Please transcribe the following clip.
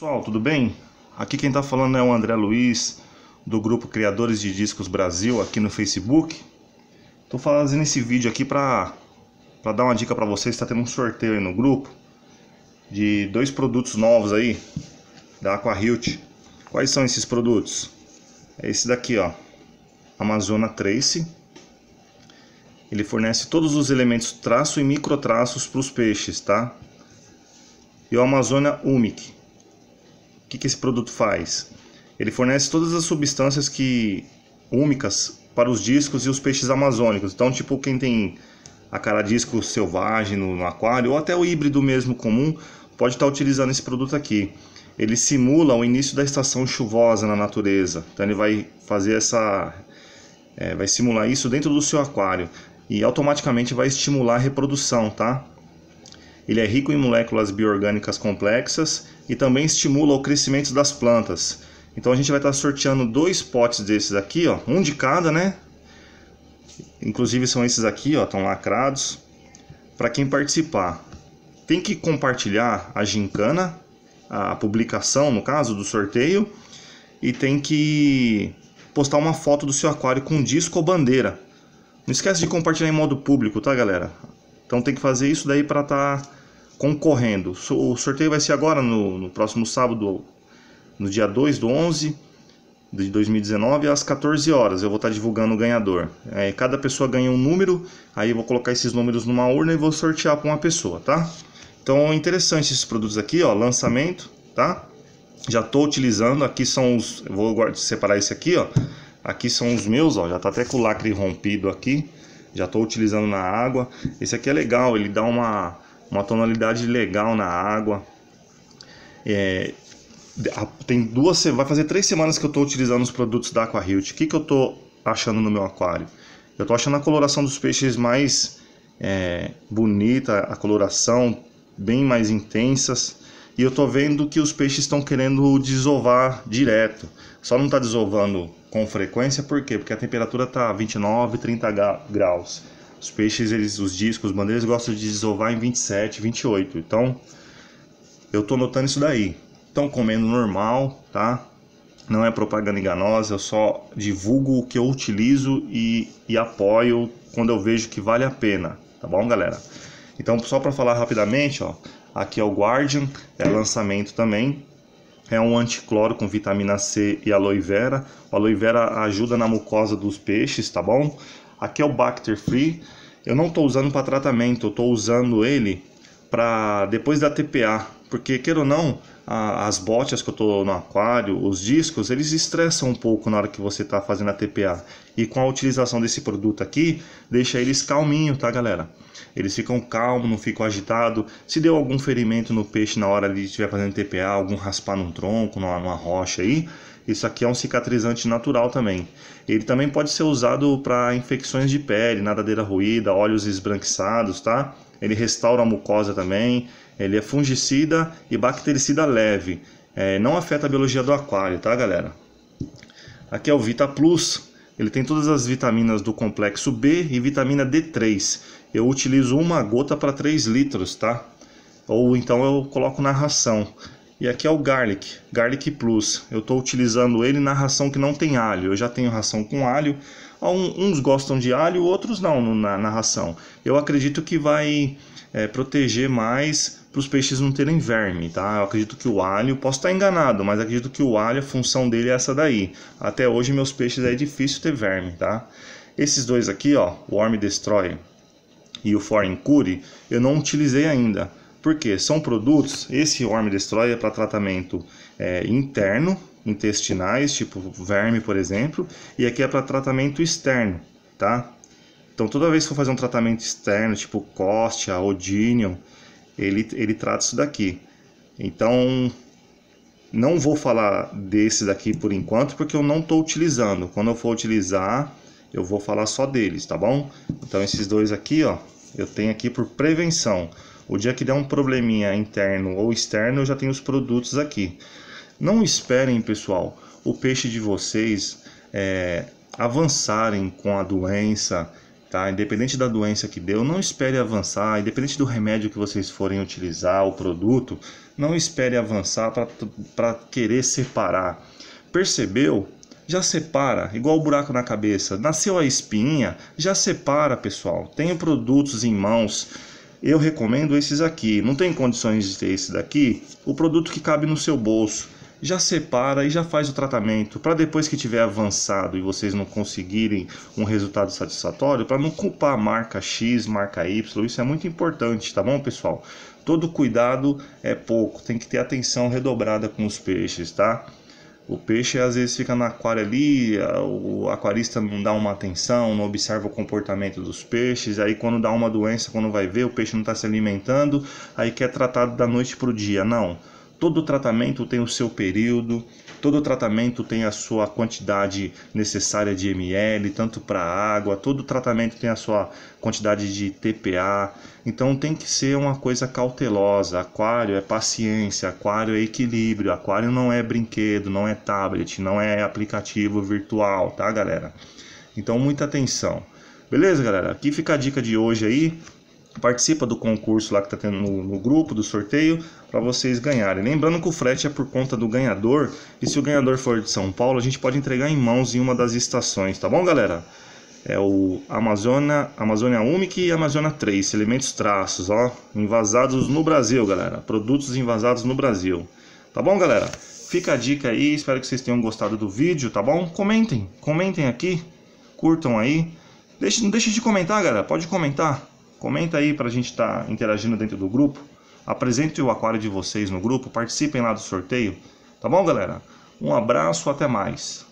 Pessoal, tudo bem? Aqui quem está falando é o André Luiz, do grupo Criadores de Discos Brasil, aqui no Facebook. Estou fazendo esse vídeo aqui para dar uma dica para vocês, está tendo um sorteio aí no grupo de dois produtos novos aí da Aquahilt. Quais são esses produtos? É esse daqui, ó, Amazona Trace. Ele fornece todos os elementos traço e micro traços para os peixes, tá? E o Amazona Umic o que, que esse produto faz? Ele fornece todas as substâncias que úmicas para os discos e os peixes amazônicos. Então, tipo, quem tem a cara disco selvagem no, no aquário ou até o híbrido mesmo comum pode estar tá utilizando esse produto aqui. Ele simula o início da estação chuvosa na natureza. Então ele vai fazer essa é, vai simular isso dentro do seu aquário e automaticamente vai estimular a reprodução, tá? Ele é rico em moléculas biorgânicas complexas e também estimula o crescimento das plantas. Então a gente vai estar sorteando dois potes desses aqui, ó, um de cada, né? Inclusive são esses aqui, ó, estão lacrados para quem participar. Tem que compartilhar a gincana, a publicação, no caso, do sorteio, e tem que postar uma foto do seu aquário com disco ou bandeira. Não esquece de compartilhar em modo público, tá, galera? Então tem que fazer isso daí para estar tá concorrendo. O sorteio vai ser agora no, no próximo sábado, no dia 2 do 11 de 2019 às 14 horas. Eu vou estar divulgando o ganhador. É, cada pessoa ganha um número, aí eu vou colocar esses números numa urna e vou sortear para uma pessoa, tá? Então, interessante esses produtos aqui, ó, lançamento, tá? Já estou utilizando, aqui são os, vou separar esse aqui, ó. Aqui são os meus, ó, já tá até com o lacre rompido aqui. Já estou utilizando na água. Esse aqui é legal, ele dá uma uma tonalidade legal na água. É, tem duas, vai fazer três semanas que eu estou utilizando os produtos da Aquahilt. O que, que eu estou achando no meu aquário? Eu estou achando a coloração dos peixes mais é, bonita, a coloração bem mais intensas. E eu estou vendo que os peixes estão querendo desovar direto. Só não está desovando com frequência, por quê? Porque a temperatura está 29, 30 graus. Os peixes, eles, os discos, os bandeiras gostam de desovar em 27, 28. Então, eu tô notando isso daí. Estão comendo normal, tá? Não é propaganda enganosa, eu só divulgo o que eu utilizo e, e apoio quando eu vejo que vale a pena, tá bom, galera? Então, só para falar rapidamente, ó, aqui é o Guardian, é lançamento também. É um anticloro com vitamina C e aloe vera. O aloe vera ajuda na mucosa dos peixes, tá bom? Aqui é o Bacter Free. Eu não estou usando para tratamento, eu estou usando ele para depois da TPA, porque queira ou não, a, as botas que eu estou no aquário, os discos, eles estressam um pouco na hora que você está fazendo a TPA. E com a utilização desse produto aqui, deixa eles calminho, tá, galera? Eles ficam calmos, não ficam agitados. Se deu algum ferimento no peixe na hora de estiver fazendo TPA, algum raspar num tronco, numa, numa rocha aí, isso aqui é um cicatrizante natural também. Ele também pode ser usado para infecções de pele, nadadeira ruída, olhos esbranquiçados, tá? Ele restaura a mucosa também. Ele é fungicida e bactericida leve. É, não afeta a biologia do aquário, tá, galera? Aqui é o Vita Plus. Ele tem todas as vitaminas do complexo B e vitamina D3. Eu utilizo uma gota para 3 litros, tá? Ou então eu coloco na ração. E aqui é o Garlic, Garlic Plus. Eu estou utilizando ele na ração que não tem alho. Eu já tenho ração com alho. Ah, uns gostam de alho, outros não na, na ração. Eu acredito que vai é, proteger mais para os peixes não terem verme, tá? Eu acredito que o alho, posso estar enganado, mas acredito que o alho, a função dele é essa daí. Até hoje meus peixes é difícil ter verme, tá? Esses dois aqui, ó, o Worm Destroy e o Foreign Cure, eu não utilizei ainda porque são produtos, esse Orme Destrói é para tratamento é, interno, intestinais, tipo verme, por exemplo, e aqui é para tratamento externo, tá? Então toda vez que for fazer um tratamento externo, tipo Costia, Odinion, ele, ele trata isso daqui. Então, não vou falar desse daqui por enquanto, porque eu não estou utilizando. Quando eu for utilizar, eu vou falar só deles, tá bom? Então, esses dois aqui, ó, eu tenho aqui por prevenção. O dia que der um probleminha interno ou externo, eu já tenho os produtos aqui. Não esperem, pessoal, o peixe de vocês é, avançarem com a doença, tá? Independente da doença que deu, não espere avançar, independente do remédio que vocês forem utilizar, o produto, não espere avançar para querer separar. Percebeu? Já separa, igual o buraco na cabeça. Nasceu a espinha, já separa, pessoal. Tenho produtos em mãos eu recomendo esses aqui. Não tem condições de ter esse daqui? O produto que cabe no seu bolso. Já separa e já faz o tratamento para depois que tiver avançado e vocês não conseguirem um resultado satisfatório, para não culpar a marca X, marca Y, isso é muito importante, tá bom, pessoal? Todo cuidado é pouco, tem que ter atenção redobrada com os peixes, tá? O peixe às vezes fica no aquário ali, o aquarista não dá uma atenção, não observa o comportamento dos peixes, aí quando dá uma doença, quando vai ver, o peixe não está se alimentando, aí quer tratado da noite para o dia. Não. Todo tratamento tem o seu período, todo tratamento tem a sua quantidade necessária de ml, tanto para água, todo tratamento tem a sua quantidade de TPA. Então tem que ser uma coisa cautelosa. Aquário é paciência, aquário é equilíbrio, aquário não é brinquedo, não é tablet, não é aplicativo virtual, tá, galera? Então muita atenção. Beleza, galera? Aqui fica a dica de hoje aí participa do concurso lá que está tendo no, no, grupo, do sorteio, para vocês ganharem. Lembrando que o frete é por conta do ganhador, e se o ganhador for de São Paulo, a gente pode entregar em mãos em uma das estações, tá bom, galera? É o Amazônia, Amazônia Umic e Amazônia 3, elementos traços, ó, invasados no Brasil, galera. Produtos invasados no Brasil. Tá bom, galera? Fica a dica aí, espero que vocês tenham gostado do vídeo, tá bom? Comentem, comentem aqui, curtam aí. Deixe, não deixe de comentar, galera, pode comentar. Comenta aí para a gente estar tá interagindo dentro do grupo. Apresente o aquário de vocês no grupo, participem lá do sorteio. Tá bom, galera? Um abraço, até mais.